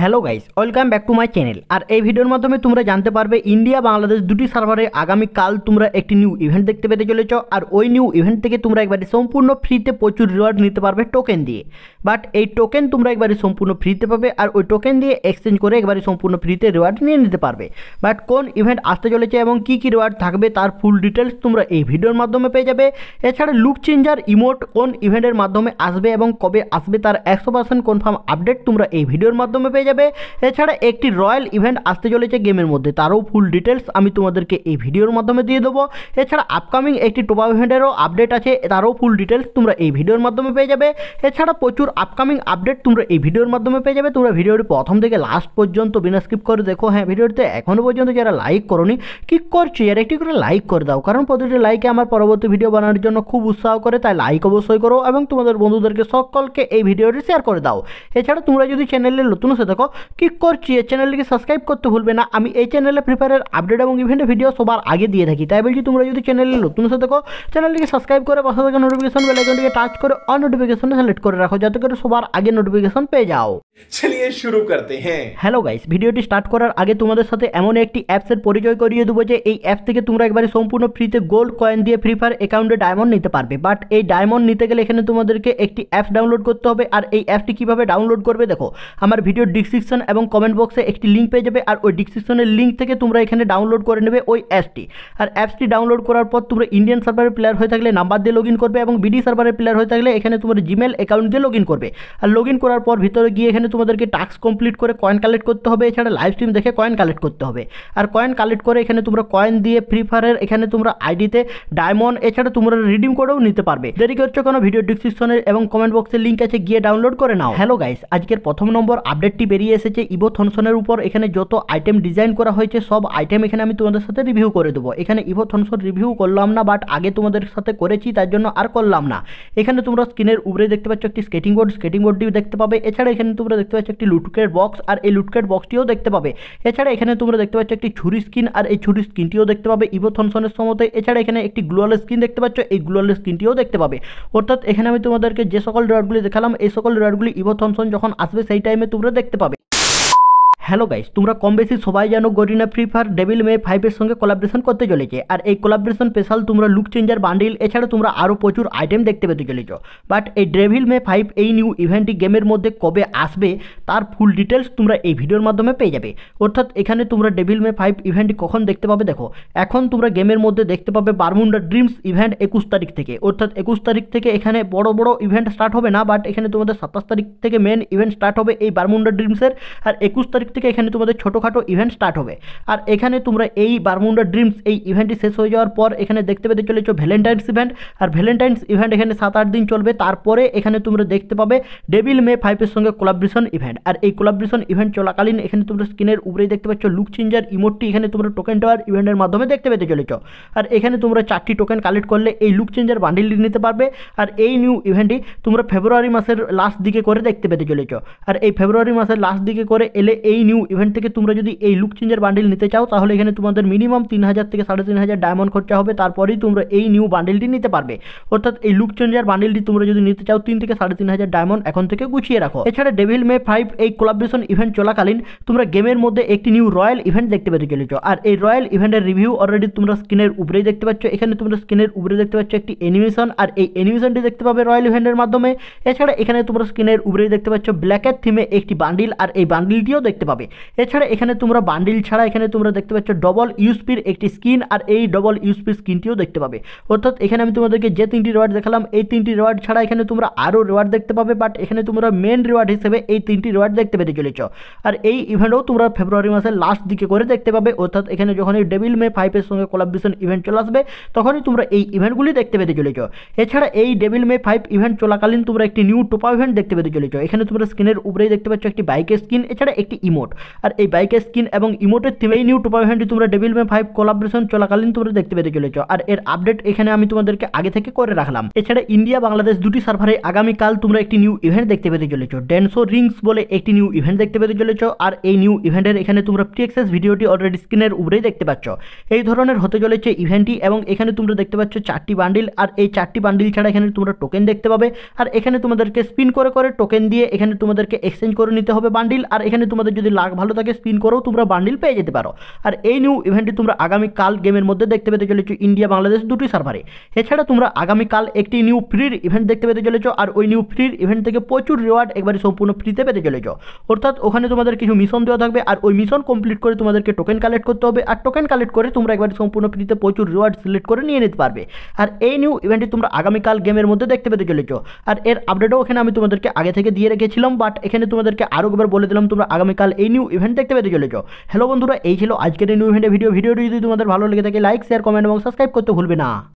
hello guys welcome back to my channel আর এই ভিডিওর মাধ্যমে তোমরা জানতে পারবে ইন্ডিয়া বাংলাদেশ দুটি সার্ভারে আগামীকাল তোমরা একটি নিউ ইভেন্ট দেখতে পেতে চলেছ আর ওই নিউ ইভেন্ট থেকে তোমরা একবারে সম্পূর্ণ ফ্রিতে প্রচুর রিওয়ার্ড নিতে পারবে টোকেন দিয়ে বাট এই টোকেন তোমরা একবারে সম্পূর্ণ ফ্রিতে পাবে আর ওই টোকেন দিয়ে এক্সচেঞ্জ করে একবারে সম্পূর্ণ ফ্রিতে রিওয়ার্ড নিয়ে নিতে পারবে বাট কোন ইভেন্ট আসতে চলেছে এবং কী কী রিওয়ার্ড থাকবে তার ফুল ডিটেলস তোমরা এই ভিডিওর মাধ্যমে পেয়ে যাবে এছাড়া লুক চেঞ্জার ইমোট কোন ইভেন্টের মাধ্যমে আসবে এবং কবে আসবে তার একশো পার্সেন্ট কনফার্ম আপডেট তোমরা এই ভিডিওর মাধ্যমে পেয়ে যাবে এছাড়া একটি রয়্যাল ইভেন্ট আসতে চলেছে গেমের মধ্যে তারও ফুল ডিটেলস আমি তোমাদেরকে এই ভিডিওর মাধ্যমে দিয়ে দেবো এছাড়া আপকামিং একটি টোপা ইভেন্টেরও আপডেট আছে তারও ফুল ডিটেলস তোমরা এই ভিডিওর মাধ্যমে পেয়ে যাবে এছাড়া প্রচুর আপকামিং আপডেট তোমরা এই ভিডিওর মাধ্যমে পেয়ে যাবে তোমরা ভিডিওটি প্রথম থেকে লাস্ট পর্যন্ত বিনা স্কিপ করে দেখো হ্যাঁ ভিডিওটিতে এখনও পর্যন্ত যারা লাইক করনি কি করছো এর একটি করে লাইক করে দাও কারণ প্রতিটি লাইকে আমার পরবর্তী ভিডিও বানানোর জন্য খুব উৎসাহ করে তাই লাইক অবশ্যই করো এবং তোমাদের বন্ধুদেরকে সকলকে এই ভিডিওটি শেয়ার করে দাও এছাড়া তোমরা যদি চ্যানেলে নতুন সাথে থাকো ক্লিক করছি এই চ্যানেলটিকে সাবস্ক্রাইব করতে ভুলবে না আমি এই চ্যানেলে ফ্রি ফায়ারের আপডেট এবং ইভেন্টের ভিডিও সবার আগে দিয়ে থাকি তাই বলছি তোমরা যদি চ্যানেলে নতুন সাথে থাকো চ্যানেলটিকে সাবস্ক্রাইব করে পাশে থাকা নোটিফিকেশন বেলাইকনটিকে টাচ করে অন নোটিফিকেশন সিলেক্ট করে রাখো যাতে করে সবার আগে নোটিফিকেশন পেয়ে যাও চলিয়ে শুরু করতে হ্যাঁ হ্যালো গাইস ভিডিওটি স্টার্ট করার আগে তোমাদের সাথে এমন একটি অ্যাপসের পরিচয় করিয়ে দেবো যে এই অ্যাপ থেকে তোমরা একবারে সম্পূর্ণ ফ্রিতে গোল্ড কয়েন দিয়ে ফ্রি ফায়ার অ্যাকাউন্টে ডায়মন্ড নিতে পারবে বাট এই ডায়মন্ড নিতে গেলে এখানে তোমাদেরকে একটি অ্যাপ ডাউনলোড করতে হবে আর এই অ্যাপটি কিভাবে ডাউনলোড করবে দেখো আমার ভিডিও ডিসক্রিপশন এবং কমেন্ট বক্সে একটি লিঙ্ক পেয়ে যাবে আর ওই ডিসক্রিপশনের লিঙ্ক থেকে তোমরা এখানে ডাউনলোড করে নেবে ওই অ্যাপসটি আর অ্যাপসটি ডাউনলোড করার পর তোমরা ইন্ডিয়ান সার্ভারের প্লেয়ার হয়ে থাকলে নাম্বার দিয়ে লগ করবে এবং বিডি সার্ভারের প্লেয়ার হয়ে থাকলে এখানে তোমার জিমেল অ্যাকাউন্ট দিয়ে লগ করবে আর লগ করার পর ভিতরে গিয়ে এখানে তোমাদেরকে টাস্ক কমপ্লিট করে কয়েন কালেক্ট করতে হবে এছাড়া লাইভ স্ট্রিম দেখে কয়েন কালেক্ট করতে হবে আর কয়েন কালেক্ট করে এখানে তোমরা কয়েন দিয়ে ফ্রি ফায়ারের এখানে তোমরা আইডিতে ডায়মন্ড এছাড়া তোমরা রিডিম করেও নিতে পারবে দেরি করছো কোনো ভিডিও ডিসক্রিপশনের এবং কমেন্ট বক্সে লিঙ্ক আছে গিয়ে ডাউনলোড করে নাও হ্যালো গাইস আজকের প্রথম নম্বর আপডেটটি বেরিয়ে এসেছে ইভো থনসনের উপর এখানে যত আইটেম ডিজাইন করা হয়েছে সব আইটেম এখানে আমি তোমাদের সাথে রিভিউ করে দেবো এখানে ইভো থনসন রিভিউ করলাম না বাট আগে তোমাদের সাথে করেছি তার জন্য আর করলাম না এখানে তোমরা স্ক্রিনের উপরে দেখতে পাচ্ছ একটি স্কেটিং বোর্ড স্কেটিং বোর্ডটি দেখতে পাবে এছাড়া এখানে তোমরা দেখতে পাচ্ছ একটি লুটকেট বক্স আর এই লুটকেট বক্সটিও দেখতে পাবে এছাড়া এখানে তোমরা দেখতে পাচ্ছ একটি ছুরি স্কিন আর এই ছুরি স্কিনটিও দেখতে পাবে ইভো থনসনের সমতে এছাড়া এখানে একটি গ্লোয়াল স্কিন দেখতে পাচ্ছ এই গ্লোয়াল স্কিনটিও দেখতে পাবে অর্থাৎ এখানে আমি তোমাদেরকে যে সকল ড্রয়ারগুলি দেখালাম এই সকল ড্রয়ারগুলি ইভো থনসন যখন আসবে সেই টাইমে তোমরা দেখতে পাবে হ্যালো গাইস তোমরা কম বেশি সবাই জানো Garena free fire devil may ফাইভের সঙ্গে কোলাবরেশন করতে চলেছে আর এই কোলাবরেশন স্পেশাল তোমরা লুক চেঞ্জার বান্ডিল এছাড়া তোমরা আরও প্রচুর আইটেম দেখতে পেতে চলেছ বাট এই ডেভিল মে ফাইভ এই নিউ ইভেন্টটি গেমের মধ্যে কবে আসবে তার ফুল ডিটেলস তোমরা এই ভিডিওর মাধ্যমে পেয়ে যাবে অর্থাৎ এখানে তোমরা ডেভিল মে ফাইভ ইভেন্টটি কখন দেখতে পাবে দেখো এখন তোমরা গেমের মধ্যে দেখতে পাবে বারমুন্ডা ড্রিমস ইভেন্ট একুশ তারিখ থেকে অর্থাৎ একুশ তারিখ থেকে এখানে বড় বড় ইভেন্ট স্টার্ট হবে না বাট এখানে তোমাদের সাতাশ তারিখ থেকে মেন ইভেন্ট স্টার্ট হবে এই বারমুন্ডা ড্রিমসের আর একুশ তারিখ থেকে এখানে তোমাদের ছোটোখাটো ইভেন্ট স্টার্ট হবে আর এখানে তোমরা এই বারমুন্ডা ড্রিমস এই ইভেন্টটি শেষ হয়ে যাওয়ার পর এখানে দেখতে পেতে চলেছ ভ্যালেন্টাইন্স ইভেন্ট আর ভ্যালেন্টাইন্স ইভেন্ট এখানে সাত আট দিন চলবে তারপরে এখানে তোমরা দেখতে পাবে ডেভিল মে ফাইভের সঙ্গে কোলাব্রেশন ইভেন্ট আর এই কোলাব্রেশন ইভেন্ট চলাকালীন এখানে তোমরা স্ক্রিনের উপরেই দেখতে পাচ্ছ লুক চেঞ্জার ইমোটটি এখানে তোমরা টোকেন টাওয়ার ইভেন্টের মাধ্যমে দেখতে পেতে চলেছ আর এখানে তোমরা চারটি টোকেন কালেক্ট করলে এই লুক চেঞ্জার বান্ডিলটি নিতে পারবে আর এই নিউ ইভেন্টটি তোমরা ফেব্রুয়ারি মাসের লাস্ট দিকে করে দেখতে পেতে চলেছ আর এই ফেব্রুয়ারি মাসের লাস্ট দিকে করে এলে এই নিউ ইভেন্ট থেকে তোমরা যদি এই লুক চেঞ্জের বান্ডিল নিতে চাও তাহলে এখানে তোমাদের মিনিমাম তিন হাজার থেকে সাড়ে তিন হাজার ডায়মন্ড খরচা হবে তারপরেই তোমরা এই নিউ বান্ডিলটি নিতে পারবে অর্থাৎ এই লুক চেঞ্জার বান্ডিলটি তোমরা যদি নিতে চাও তিন থেকে সাড়ে তিন হাজার ডায়মন্ড এখন থেকে গুছিয়ে রাখো এছাড়া ডেভিল মে ফাইভ এই কোলাবরেশন ইভেন্ট চলাকালীন তোমরা গেমের মধ্যে একটি নিউ রয়্যাল ইভেন্ট দেখতে পেতে চলেছ আর এই রয়্যাল ইভেন্টের রিভিউ অলরেডি তোমরা স্ক্রিনের উপরেই দেখতে পাচ্ছ এখানে তোমরা স্ক্রিনের উপরে দেখতে পাচ্ছ একটি অ্যানিমেশন আর এই অ্যানিমেশনটি দেখতে পাবে রয়্যাল ইভেন্টের মাধ্যমে এছাড়া এখানে তোমরা স্ক্রিনের উপরেই দেখতে পাচ্ছ ব্ল্যাকের থিমে একটি বান্ডিল আর এই বান্ডিলটিও দেখতে পাবে পাবে এছাড়া এখানে তোমরা বান্ডিল ছাড়া এখানে তোমরা দেখতে পাচ্ছ ডবল ইউসপির একটি স্কিন আর এই ডবল ইউসপি স্কিনটিও দেখতে পাবে অর্থাৎ এখানে আমি তোমাদেরকে যে তিনটি রেওয়ার্ড দেখালাম এই তিনটি রেওয়ার্ড ছাড়া এখানে তোমরা আরও রেওয়ার্ড দেখতে পাবে বাট এখানে তোমরা মেন রেওয়ার্ড হিসেবে এই তিনটি রেওয়ার্ড দেখতে পেতে চলেছ আর এই ইভেন্টও তোমরা ফেব্রুয়ারি মাসের লাস্ট দিকে করে দেখতে পাবে অর্থাৎ এখানে যখন এই মে ফাইভের সঙ্গে কোলাবরেশন ইভেন্ট চলে আসবে তখনই তোমরা এই ইভেন্টগুলি দেখতে পেতে চলেছ এছাড়া এই ডেবিল মে ফাইভ ইভেন্ট চলাকালীন তোমরা একটি নিউ টোপা ইভেন্ট দেখতে পেতে চলেছ এখানে তোমরা স্ক্রিনের উপরেই দেখতে পাচ্ছ একটি বাইকের স্কিন এছাড়া একটি ইমো ইমোট আর এই বাইকের স্কিন এবং ইমোটের থিমে এই নিউ টুপার তোমরা ডেভিল মে ফাইভ কোলাবরেশন চলাকালীন তোমরা দেখতে পেতে চলেছ আর এর আপডেট এখানে আমি তোমাদেরকে আগে থেকে করে রাখলাম এছাড়া ইন্ডিয়া বাংলাদেশ দুটি সার্ভারে আগামীকাল তোমরা একটি নিউ ইভেন্ট দেখতে পেতে চলেছ ডেনসো রিংস বলে একটি নিউ ইভেন্ট দেখতে পেতে চলেছ আর এই নিউ ইভেন্টের এখানে তোমরা প্রিএক্সেস ভিডিওটি অলরেডি স্ক্রিনের উপরেই দেখতে পাচ্ছ এই ধরনের হতে চলেছে ইভেন্টটি এবং এখানে তোমরা দেখতে পাচ্ছ চারটি বান্ডিল আর এই চারটি বান্ডিল ছাড়া এখানে তোমরা টোকেন দেখতে পাবে আর এখানে তোমাদেরকে স্পিন করে করে টোকেন দিয়ে এখানে তোমাদেরকে এক্সচেঞ্জ করে নিতে হবে বান্ডিল আর এখানে তোমাদের যদি যদি লাগ ভালো থাকে স্পিন করেও তোমরা বান্ডিল পেয়ে যেতে পারো আর এই নিউ ইভেন্টটি তোমরা আগামীকাল গেমের মধ্যে দেখতে পেতে চলেছো ইন্ডিয়া বাংলাদেশ দুটি সার্ভারে এছাড়া তোমরা আগামীকাল একটি নিউ ফ্রির ইভেন্ট দেখতে পেতে চলেছো আর ওই নিউ ফ্রির ইভেন্ট থেকে প্রচুর রিওয়ার্ড একবারে সম্পূর্ণ ফ্রিতে পেতে চলেছো অর্থাৎ ওখানে তোমাদের কিছু মিশন দেওয়া থাকবে আর ওই মিশন কমপ্লিট করে তোমাদেরকে টোকেন কালেক্ট করতে হবে আর টোকেন কালেক্ট করে তোমরা একবারে সম্পূর্ণ ফ্রিতে প্রচুর রিওয়ার্ড সিলেক্ট করে নিয়ে নিতে পারবে আর এই নিউ ইভেন্টটি তোমরা আগামীকাল গেমের মধ্যে দেখতে পেতে চলেছো আর এর আপডেটও এখানে আমি তোমাদেরকে আগে থেকে দিয়ে রেখেছিলাম বাট এখানে তোমাদেরকে আরও একবার বলে দিলাম তোমরা আগামীকাল এই নিউ ইভেন্ট দেখতে পেতে চলেছ হ্যালো বন্ধুরা এই ছিল আজকের এই নিউ ইভেন্টের ভিডিও ভিডিওটি যদি তোমাদের ভালো লেগে থাকে লাইক শেয়ার কমেন্ট এবং সাবস্ক্রাইব করতে ভুলবে না